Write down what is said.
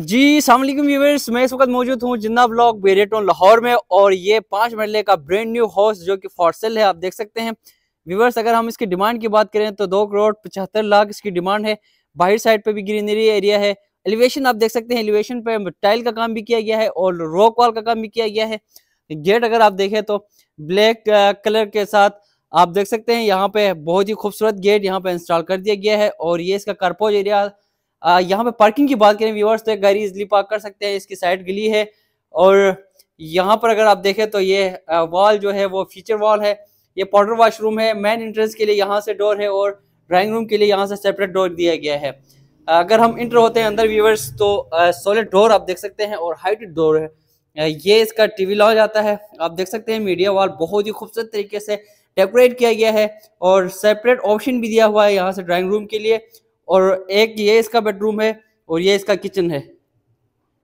जी सलामकुम व्यूवर्स मैं इस वक्त मौजूद हूँ जिन्ना ब्लॉक बेरेटोन लाहौर में और ये पाँच मरले का ब्रांड न्यू हाउस जो कि फॉर सेल है आप देख सकते हैं व्यूवर्स अगर हम इसकी डिमांड की बात करें तो दो करोड़ पचहत्तर लाख इसकी डिमांड है बाहर साइड पे भी ग्रीनरी एरिया है एलिवेशन आप देख सकते हैं एलिवेशन पे टाइल का, काम भी किया गया है और रॉक वॉल का काम भी किया गया है गेट अगर आप देखें तो ब्लैक कलर के साथ आप देख सकते हैं यहाँ पे बहुत ही खूबसूरत गेट यहाँ पे इंस्टॉल कर दिया गया है और ये इसका करपोज एरिया यहाँ पे पार्किंग की बात करें व्यूवर्स तो एक गाड़ी इजली पार्क कर सकते हैं इसकी साइड गली है और यहाँ पर अगर आप देखें तो ये वॉल जो है वो फीचर वॉल है ये पाउडर वॉशरूम है मेन एंट्रेंस के लिए यहाँ से डोर है और ड्राइंग रूम के लिए यहाँ से सेपरेट डोर दिया गया है अगर हम इंटर होते हैं अंदर व्यूवर्स तो सोलिड डोर आप देख सकते हैं और हाइट डोर है ये इसका टीवी लॉज आता है आप देख सकते हैं मीडिया वॉल बहुत ही खूबसूरत तरीके से डेकोरेट किया गया है और सेपरेट ऑप्शन भी दिया हुआ है यहाँ से ड्राइंग रूम के लिए और एक ये इसका बेडरूम है और ये इसका किचन है